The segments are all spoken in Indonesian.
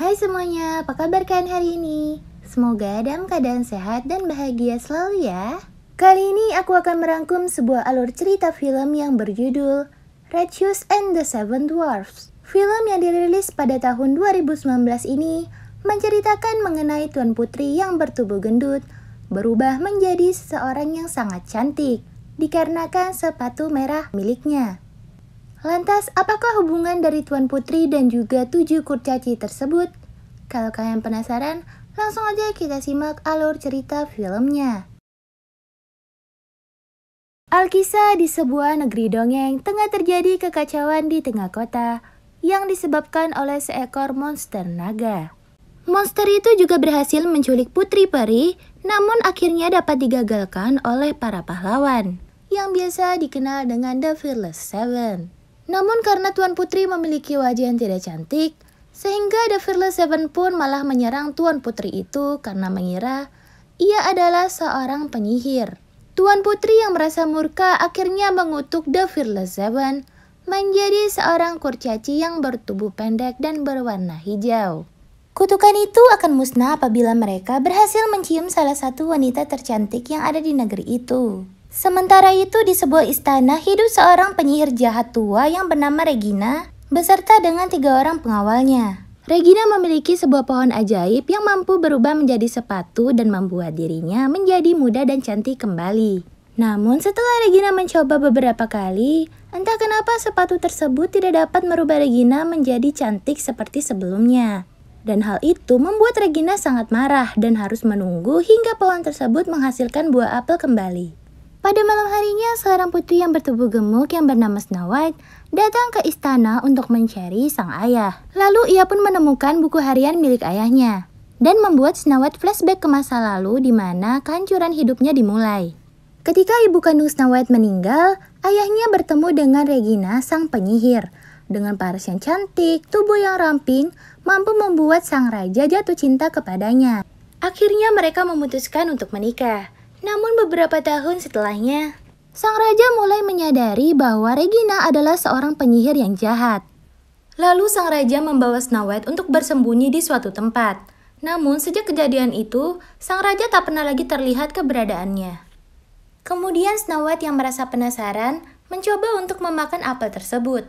Hai semuanya, apa kabar kalian hari ini? Semoga dalam keadaan sehat dan bahagia selalu ya. Kali ini aku akan merangkum sebuah alur cerita film yang berjudul Red Shoes and the Seven Dwarfs. Film yang dirilis pada tahun 2019 ini menceritakan mengenai Tuan Putri yang bertubuh gendut berubah menjadi seseorang yang sangat cantik dikarenakan sepatu merah miliknya. Lantas, apakah hubungan dari Tuan Putri dan juga tujuh kurcaci tersebut? Kalau kalian penasaran, langsung aja kita simak alur cerita filmnya. Alkisah di sebuah negeri dongeng tengah terjadi kekacauan di tengah kota yang disebabkan oleh seekor monster naga. Monster itu juga berhasil menculik putri peri, namun akhirnya dapat digagalkan oleh para pahlawan yang biasa dikenal dengan The Fearless Seven. Namun karena Tuan Putri memiliki wajah yang tidak cantik, sehingga The Fearless Seven pun malah menyerang Tuan Putri itu karena mengira ia adalah seorang penyihir. Tuan Putri yang merasa murka akhirnya mengutuk The Fearless Seven menjadi seorang kurcaci yang bertubuh pendek dan berwarna hijau. Kutukan itu akan musnah apabila mereka berhasil mencium salah satu wanita tercantik yang ada di negeri itu. Sementara itu di sebuah istana hidup seorang penyihir jahat tua yang bernama Regina beserta dengan tiga orang pengawalnya. Regina memiliki sebuah pohon ajaib yang mampu berubah menjadi sepatu dan membuat dirinya menjadi muda dan cantik kembali. Namun setelah Regina mencoba beberapa kali, entah kenapa sepatu tersebut tidak dapat merubah Regina menjadi cantik seperti sebelumnya. Dan hal itu membuat Regina sangat marah dan harus menunggu hingga pohon tersebut menghasilkan buah apel kembali. Pada malam harinya, seorang putri yang bertubuh gemuk yang bernama Snow White datang ke istana untuk mencari sang ayah. Lalu ia pun menemukan buku harian milik ayahnya dan membuat Snow White flashback ke masa lalu di mana kehancuran hidupnya dimulai. Ketika ibu kandung Snow White meninggal, ayahnya bertemu dengan Regina sang penyihir. Dengan paras yang cantik, tubuh yang ramping, mampu membuat sang raja jatuh cinta kepadanya. Akhirnya mereka memutuskan untuk menikah. Namun beberapa tahun setelahnya, sang raja mulai menyadari bahwa Regina adalah seorang penyihir yang jahat. Lalu sang raja membawa Snow White untuk bersembunyi di suatu tempat. Namun sejak kejadian itu, sang raja tak pernah lagi terlihat keberadaannya. Kemudian Snow White yang merasa penasaran mencoba untuk memakan apel tersebut.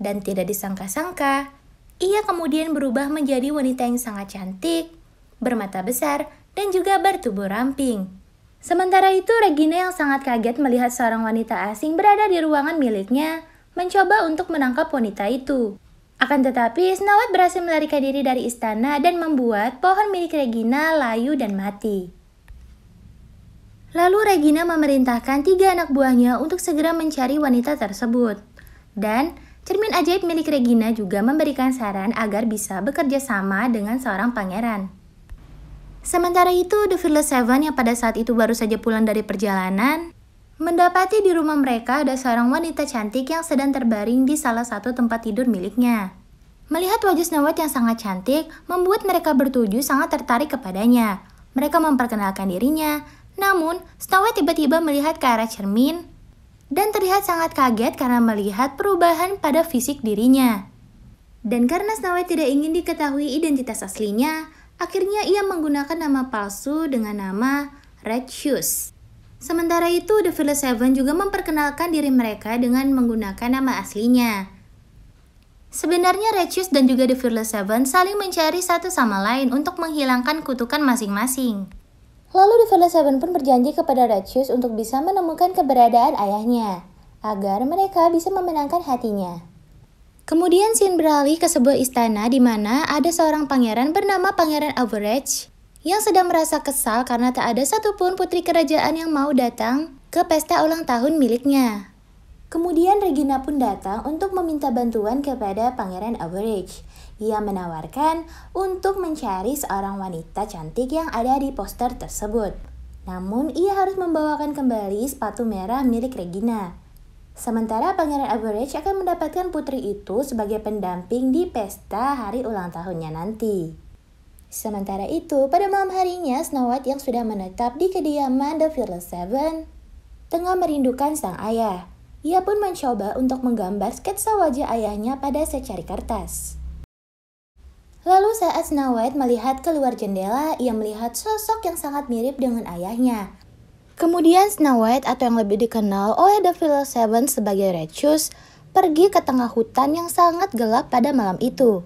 Dan tidak disangka-sangka, ia kemudian berubah menjadi wanita yang sangat cantik, bermata besar, dan juga bertubuh ramping. Sementara itu, Regina yang sangat kaget melihat seorang wanita asing berada di ruangan miliknya, mencoba untuk menangkap wanita itu. Akan tetapi, Snowet berhasil melarikan diri dari istana dan membuat pohon milik Regina layu dan mati. Lalu Regina memerintahkan tiga anak buahnya untuk segera mencari wanita tersebut. Dan cermin ajaib milik Regina juga memberikan saran agar bisa bekerja sama dengan seorang pangeran. Sementara itu, The Fearless Seven yang pada saat itu baru saja pulang dari perjalanan, mendapati di rumah mereka ada seorang wanita cantik yang sedang terbaring di salah satu tempat tidur miliknya. Melihat wajah Snow White yang sangat cantik, membuat mereka bertuju sangat tertarik kepadanya. Mereka memperkenalkan dirinya, namun Snow White tiba-tiba melihat ke arah cermin dan terlihat sangat kaget karena melihat perubahan pada fisik dirinya. Dan karena Snow White tidak ingin diketahui identitas aslinya, Akhirnya ia menggunakan nama palsu dengan nama Red Shoes. Sementara itu, The Fearless Seven juga memperkenalkan diri mereka dengan menggunakan nama aslinya. Sebenarnya Red Shoes dan juga The Fearless Seven saling mencari satu sama lain untuk menghilangkan kutukan masing-masing. Lalu The Fearless Seven pun berjanji kepada Red Shoes untuk bisa menemukan keberadaan ayahnya, agar mereka bisa memenangkan hatinya. Kemudian sin beralih ke sebuah istana di mana ada seorang pangeran bernama Pangeran Average yang sedang merasa kesal karena tak ada satupun putri kerajaan yang mau datang ke pesta ulang tahun miliknya. Kemudian Regina pun datang untuk meminta bantuan kepada Pangeran Average. Ia menawarkan untuk mencari seorang wanita cantik yang ada di poster tersebut. Namun ia harus membawakan kembali sepatu merah milik Regina. Sementara Pangeran Average akan mendapatkan putri itu sebagai pendamping di pesta hari ulang tahunnya nanti. Sementara itu, pada malam harinya Snow White yang sudah menetap di kediaman The Fearless Seven tengah merindukan sang ayah. Ia pun mencoba untuk menggambar sketsa wajah ayahnya pada secari kertas. Lalu saat Snow White melihat keluar jendela, ia melihat sosok yang sangat mirip dengan ayahnya. Kemudian Snow White atau yang lebih dikenal oleh ya, The Fellow Seven sebagai Red Shoes pergi ke tengah hutan yang sangat gelap pada malam itu.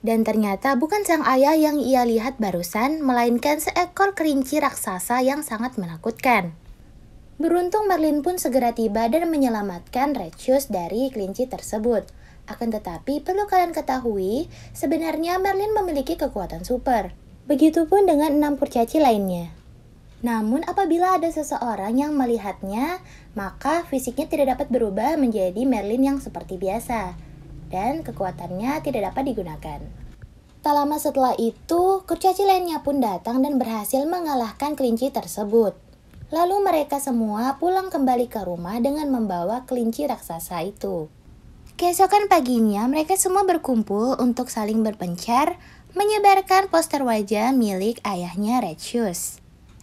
Dan ternyata bukan sang ayah yang ia lihat barusan, melainkan seekor kerinci raksasa yang sangat menakutkan. Beruntung Merlin pun segera tiba dan menyelamatkan Red Shoes dari kelinci tersebut. Akan tetapi perlu kalian ketahui, sebenarnya Merlin memiliki kekuatan super. Begitupun dengan enam kurcaci lainnya. Namun apabila ada seseorang yang melihatnya, maka fisiknya tidak dapat berubah menjadi Merlin yang seperti biasa dan kekuatannya tidak dapat digunakan. Tak lama setelah itu, kurcaci lainnya pun datang dan berhasil mengalahkan kelinci tersebut. Lalu mereka semua pulang kembali ke rumah dengan membawa kelinci raksasa itu. Keesokan paginya, mereka semua berkumpul untuk saling berpencar, menyebarkan poster wajah milik ayahnya Red Shoes.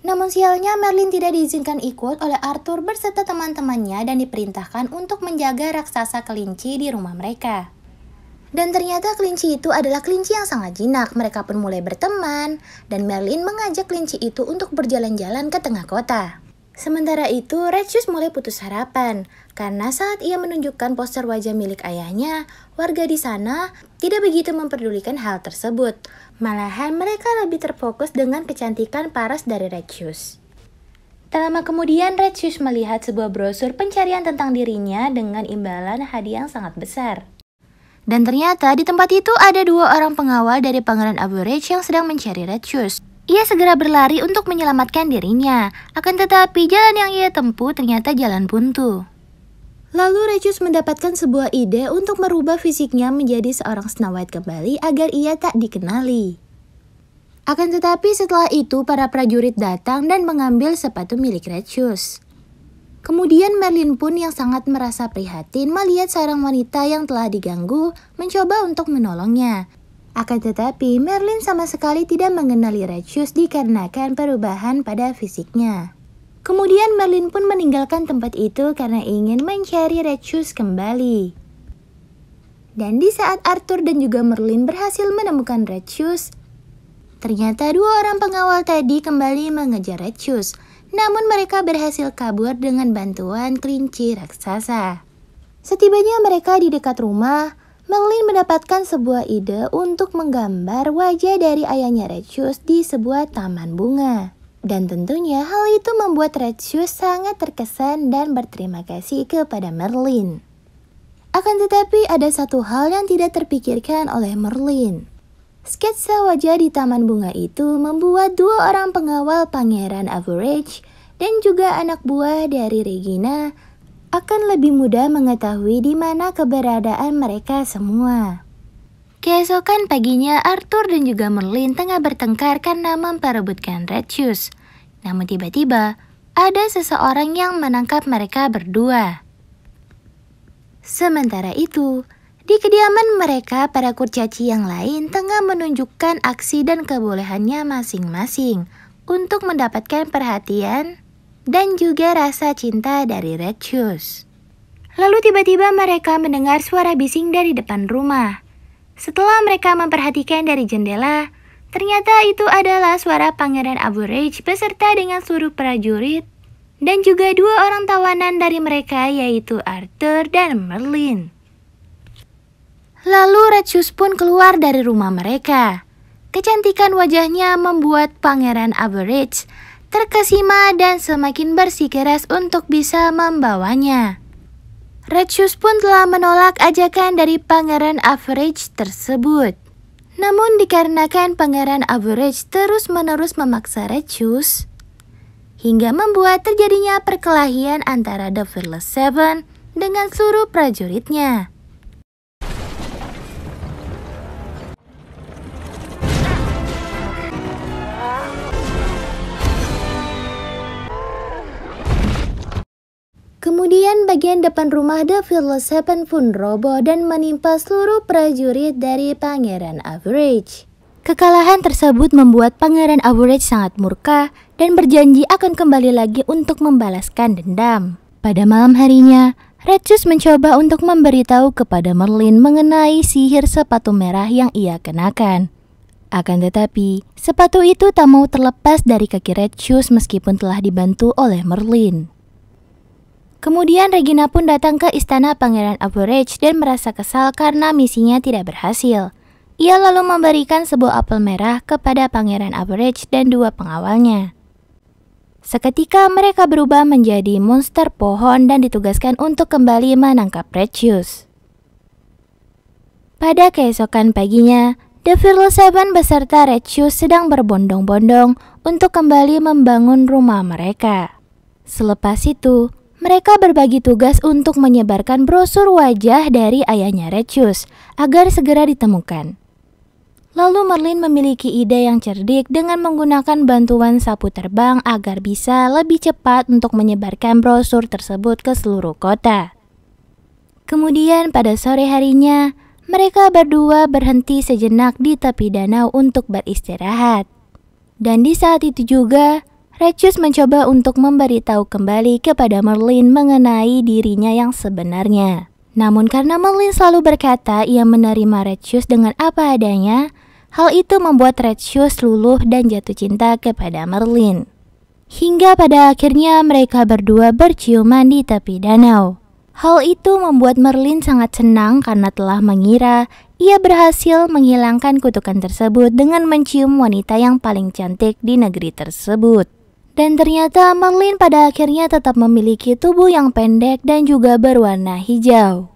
Namun sialnya Merlin tidak diizinkan ikut oleh Arthur berserta teman-temannya dan diperintahkan untuk menjaga raksasa kelinci di rumah mereka. Dan ternyata kelinci itu adalah kelinci yang sangat jinak. Mereka pun mulai berteman dan Merlin mengajak kelinci itu untuk berjalan-jalan ke tengah kota. Sementara itu, Regius mulai putus harapan karena saat ia menunjukkan poster wajah milik ayahnya, warga di sana tidak begitu memperdulikan hal tersebut. Malahan mereka lebih terfokus dengan kecantikan Paras dari Red Shoes. Tak lama kemudian, Red Shoes melihat sebuah brosur pencarian tentang dirinya dengan imbalan hadiah yang sangat besar. Dan ternyata di tempat itu ada dua orang pengawal dari pangeran Average yang sedang mencari Red Shoes. Ia segera berlari untuk menyelamatkan dirinya, akan tetapi jalan yang ia tempuh ternyata jalan buntu. Lalu Regius mendapatkan sebuah ide untuk merubah fisiknya menjadi seorang Snow White kembali agar ia tak dikenali. Akan tetapi setelah itu para prajurit datang dan mengambil sepatu milik Regius. Kemudian Merlin pun yang sangat merasa prihatin melihat seorang wanita yang telah diganggu mencoba untuk menolongnya. Akan tetapi Merlin sama sekali tidak mengenali Regius dikarenakan perubahan pada fisiknya. Kemudian Merlin pun meninggalkan tempat itu karena ingin mencari Red Shoes kembali. Dan di saat Arthur dan juga Merlin berhasil menemukan Red Shoes, ternyata dua orang pengawal tadi kembali mengejar Red Shoes. Namun mereka berhasil kabur dengan bantuan kelinci raksasa. Setibanya mereka di dekat rumah, Merlin mendapatkan sebuah ide untuk menggambar wajah dari ayahnya Red Shoes di sebuah taman bunga. Dan tentunya hal itu membuat Shoes sangat terkesan dan berterima kasih kepada Merlin. Akan tetapi ada satu hal yang tidak terpikirkan oleh Merlin. Sketsa wajah di taman bunga itu membuat dua orang pengawal pangeran Average dan juga anak buah dari Regina akan lebih mudah mengetahui di mana keberadaan mereka semua. Keesokan paginya, Arthur dan juga Merlin tengah bertengkar karena memperebutkan Red Shoes. Namun tiba-tiba, ada seseorang yang menangkap mereka berdua. Sementara itu, di kediaman mereka, para kurcaci yang lain tengah menunjukkan aksi dan kebolehannya masing-masing untuk mendapatkan perhatian dan juga rasa cinta dari Red Shoes. Lalu tiba-tiba mereka mendengar suara bising dari depan rumah. Setelah mereka memperhatikan dari jendela, Ternyata itu adalah suara Pangeran Abu Rage beserta dengan seluruh prajurit dan juga dua orang tawanan dari mereka yaitu Arthur dan Merlin. Lalu Shoes pun keluar dari rumah mereka. Kecantikan wajahnya membuat Pangeran Average terkesima dan semakin bersikeras untuk bisa membawanya. Shoes pun telah menolak ajakan dari Pangeran Average tersebut. Namun dikarenakan Pangeran Average terus-menerus memaksa Rechus, hingga membuat terjadinya perkelahian antara The Fearless Seven dengan seluruh prajuritnya. Kemudian bagian depan rumah The David Seven pun roboh dan menimpa seluruh prajurit dari Pangeran Average. Kekalahan tersebut membuat Pangeran Average sangat murka dan berjanji akan kembali lagi untuk membalaskan dendam. Pada malam harinya, Redsus mencoba untuk memberitahu kepada Merlin mengenai sihir sepatu merah yang ia kenakan. Akan tetapi, sepatu itu tak mau terlepas dari kaki Red meskipun telah dibantu oleh Merlin. Kemudian Regina pun datang ke istana Pangeran Average dan merasa kesal karena misinya tidak berhasil. Ia lalu memberikan sebuah apel merah kepada Pangeran Average dan dua pengawalnya. Seketika mereka berubah menjadi monster pohon dan ditugaskan untuk kembali menangkap Precious. Pada keesokan paginya, The Fearless Seven beserta Red Shoes sedang berbondong-bondong untuk kembali membangun rumah mereka. Selepas itu, mereka berbagi tugas untuk menyebarkan brosur wajah dari ayahnya Red agar segera ditemukan. Lalu Merlin memiliki ide yang cerdik dengan menggunakan bantuan sapu terbang agar bisa lebih cepat untuk menyebarkan brosur tersebut ke seluruh kota. Kemudian pada sore harinya, mereka berdua berhenti sejenak di tepi danau untuk beristirahat. Dan di saat itu juga, Regis mencoba untuk memberitahu kembali kepada Merlin mengenai dirinya yang sebenarnya. Namun karena Merlin selalu berkata ia menerima Regis dengan apa adanya, hal itu membuat Regis luluh dan jatuh cinta kepada Merlin. Hingga pada akhirnya mereka berdua berciuman di tepi danau. Hal itu membuat Merlin sangat senang karena telah mengira ia berhasil menghilangkan kutukan tersebut dengan mencium wanita yang paling cantik di negeri tersebut. Dan ternyata Merlin pada akhirnya tetap memiliki tubuh yang pendek dan juga berwarna hijau.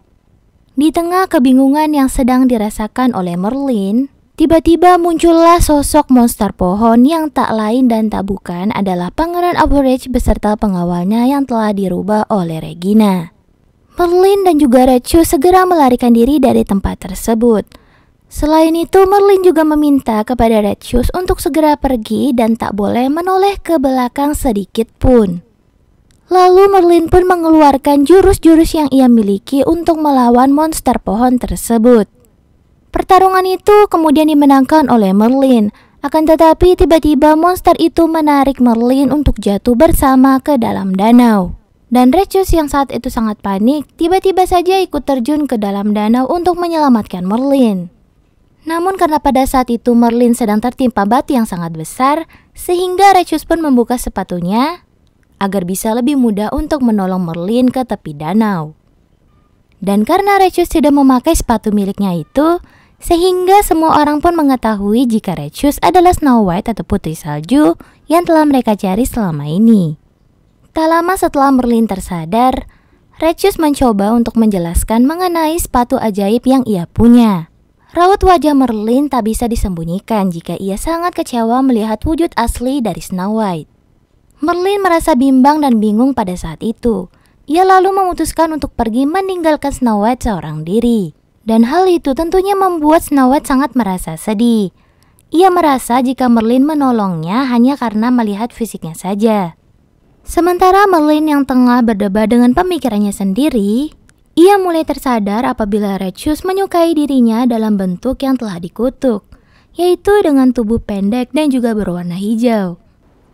Di tengah kebingungan yang sedang dirasakan oleh Merlin, tiba-tiba muncullah sosok monster pohon yang tak lain dan tak bukan adalah Pangeran Average beserta pengawalnya yang telah dirubah oleh Regina. Merlin dan juga Rachel segera melarikan diri dari tempat tersebut. Selain itu, Merlin juga meminta kepada Red Shoes untuk segera pergi dan tak boleh menoleh ke belakang sedikit pun. Lalu Merlin pun mengeluarkan jurus-jurus yang ia miliki untuk melawan monster pohon tersebut. Pertarungan itu kemudian dimenangkan oleh Merlin. Akan tetapi tiba-tiba monster itu menarik Merlin untuk jatuh bersama ke dalam danau. Dan Shoes yang saat itu sangat panik, tiba-tiba saja ikut terjun ke dalam danau untuk menyelamatkan Merlin. Namun karena pada saat itu Merlin sedang tertimpa batu yang sangat besar, sehingga Regius pun membuka sepatunya agar bisa lebih mudah untuk menolong Merlin ke tepi danau. Dan karena Regius tidak memakai sepatu miliknya itu, sehingga semua orang pun mengetahui jika Regius adalah Snow White atau Putri Salju yang telah mereka cari selama ini. Tak lama setelah Merlin tersadar, Regius mencoba untuk menjelaskan mengenai sepatu ajaib yang ia punya. Raut wajah Merlin tak bisa disembunyikan jika ia sangat kecewa melihat wujud asli dari Snow White. Merlin merasa bimbang dan bingung pada saat itu. Ia lalu memutuskan untuk pergi meninggalkan Snow White seorang diri. Dan hal itu tentunya membuat Snow White sangat merasa sedih. Ia merasa jika Merlin menolongnya hanya karena melihat fisiknya saja. Sementara Merlin yang tengah berdebat dengan pemikirannya sendiri, ia mulai tersadar apabila Retsius menyukai dirinya dalam bentuk yang telah dikutuk, yaitu dengan tubuh pendek dan juga berwarna hijau.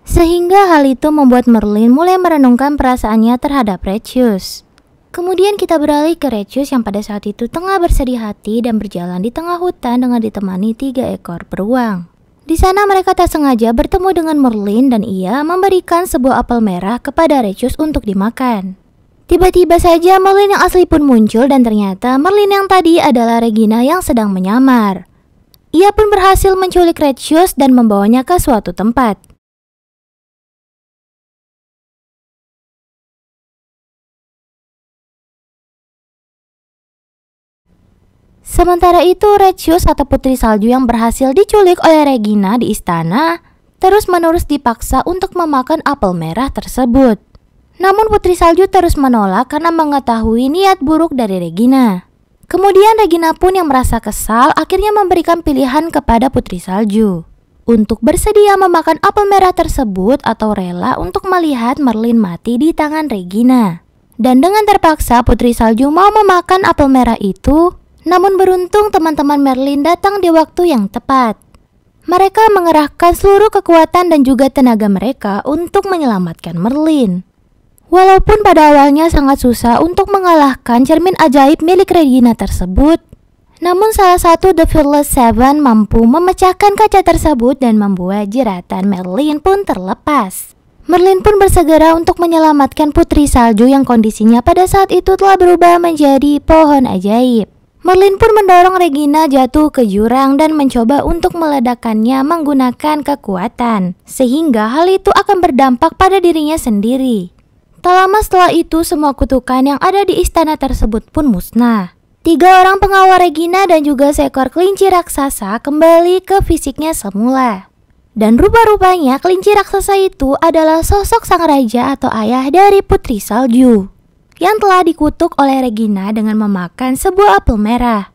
Sehingga hal itu membuat Merlin mulai merenungkan perasaannya terhadap Retsius. Kemudian kita beralih ke Retsius yang pada saat itu tengah bersedih hati dan berjalan di tengah hutan dengan ditemani tiga ekor beruang. Di sana mereka tak sengaja bertemu dengan Merlin dan ia memberikan sebuah apel merah kepada Retsius untuk dimakan. Tiba-tiba saja Merlin yang asli pun muncul dan ternyata Merlin yang tadi adalah Regina yang sedang menyamar. Ia pun berhasil menculik Red Shoes dan membawanya ke suatu tempat. Sementara itu, Regius atau putri salju yang berhasil diculik oleh Regina di istana, terus menerus dipaksa untuk memakan apel merah tersebut. Namun Putri Salju terus menolak karena mengetahui niat buruk dari Regina. Kemudian Regina pun yang merasa kesal akhirnya memberikan pilihan kepada Putri Salju untuk bersedia memakan apel merah tersebut atau rela untuk melihat Merlin mati di tangan Regina. Dan dengan terpaksa Putri Salju mau memakan apel merah itu, namun beruntung teman-teman Merlin datang di waktu yang tepat. Mereka mengerahkan seluruh kekuatan dan juga tenaga mereka untuk menyelamatkan Merlin. Walaupun pada awalnya sangat susah untuk mengalahkan cermin ajaib milik Regina tersebut, namun salah satu The Fearless Seven mampu memecahkan kaca tersebut dan membuat jeratan Merlin pun terlepas. Merlin pun bersegera untuk menyelamatkan putri salju yang kondisinya pada saat itu telah berubah menjadi pohon ajaib. Merlin pun mendorong Regina jatuh ke jurang dan mencoba untuk meledakannya menggunakan kekuatan, sehingga hal itu akan berdampak pada dirinya sendiri. Tak lama setelah itu, semua kutukan yang ada di istana tersebut pun musnah. Tiga orang pengawal Regina dan juga seekor kelinci raksasa kembali ke fisiknya semula. Dan rupa-rupanya kelinci raksasa itu adalah sosok sang raja atau ayah dari Putri Salju yang telah dikutuk oleh Regina dengan memakan sebuah apel merah.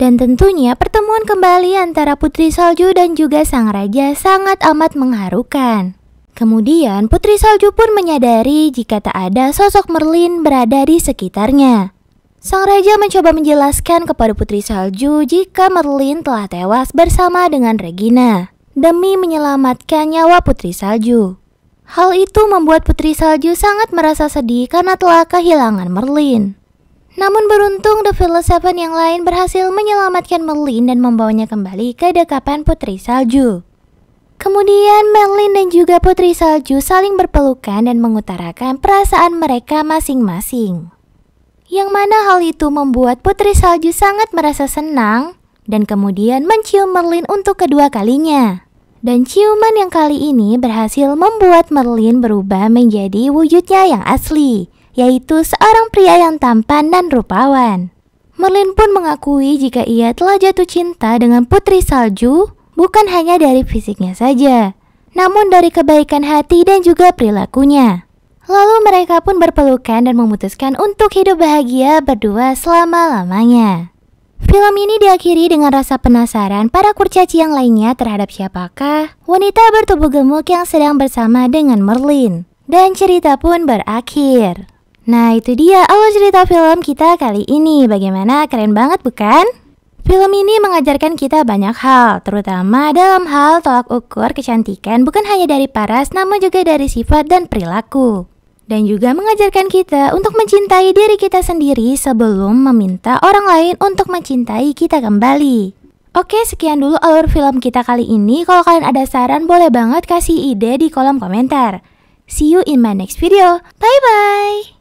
Dan tentunya pertemuan kembali antara Putri Salju dan juga sang raja sangat amat mengharukan. Kemudian Putri Salju pun menyadari jika tak ada sosok Merlin berada di sekitarnya. Sang Raja mencoba menjelaskan kepada Putri Salju jika Merlin telah tewas bersama dengan Regina demi menyelamatkan nyawa Putri Salju. Hal itu membuat Putri Salju sangat merasa sedih karena telah kehilangan Merlin. Namun beruntung The Fearless Seven yang lain berhasil menyelamatkan Merlin dan membawanya kembali ke dekapan Putri Salju. Kemudian Merlin dan juga Putri Salju saling berpelukan dan mengutarakan perasaan mereka masing-masing. Yang mana hal itu membuat Putri Salju sangat merasa senang dan kemudian mencium Merlin untuk kedua kalinya. Dan ciuman yang kali ini berhasil membuat Merlin berubah menjadi wujudnya yang asli, yaitu seorang pria yang tampan dan rupawan. Merlin pun mengakui jika ia telah jatuh cinta dengan Putri Salju bukan hanya dari fisiknya saja, namun dari kebaikan hati dan juga perilakunya. Lalu mereka pun berpelukan dan memutuskan untuk hidup bahagia berdua selama-lamanya. Film ini diakhiri dengan rasa penasaran para kurcaci yang lainnya terhadap siapakah wanita bertubuh gemuk yang sedang bersama dengan Merlin. Dan cerita pun berakhir. Nah itu dia alur cerita film kita kali ini. Bagaimana keren banget bukan? Film ini mengajarkan kita banyak hal, terutama dalam hal tolak ukur kecantikan bukan hanya dari paras namun juga dari sifat dan perilaku. Dan juga mengajarkan kita untuk mencintai diri kita sendiri sebelum meminta orang lain untuk mencintai kita kembali. Oke, sekian dulu alur film kita kali ini. Kalau kalian ada saran, boleh banget kasih ide di kolom komentar. See you in my next video. Bye-bye!